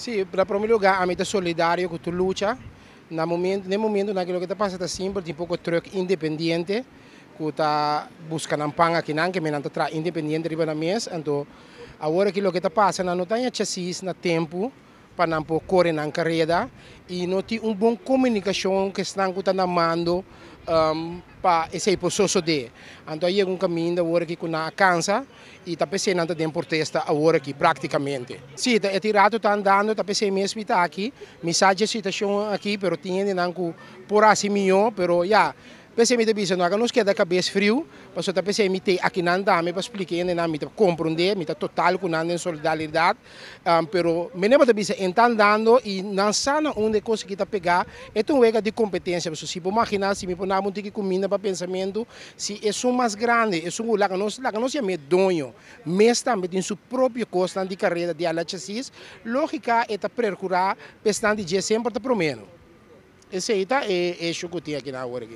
Sim, para primeiro lugar, a mim está solidário com a luta. No momento, no momento naquilo que está passando, sempre um pouco de truque independente, que está buscando um pão aqui, não, que não está independente riba na mesa. Então, agora que o que está passando, não tem chassis, no tempo para não correr na carreira e não tem uma boa comunicação que estão mandando um, esse processo de então aí um caminho hora que não cansa e está pensando anda testa a agora aqui praticamente sim tá tirado tá andando está pensando mesmo está aqui mensagem situação aqui pero tinha de não por assim melhor pero já yeah, PCMT bisa no nos queda cabeça frio, passou ta PCMT aqui na andame para explicar na mita compreender, mita total com nada em solidariedade, mas pero menema ta bisa entan dando e não sana onde conseguir pegar, é tão wega de competência, se si imaginar se me um muito de comida para pensamento, se é um mais grande, é um lugar que não se é medonho, mas também tem seu próprio costa, de carreira de alachasis, lógica é ta procurar, pensando de sempre o menos. Esse aí está é, eu tinha aqui na hora aqui.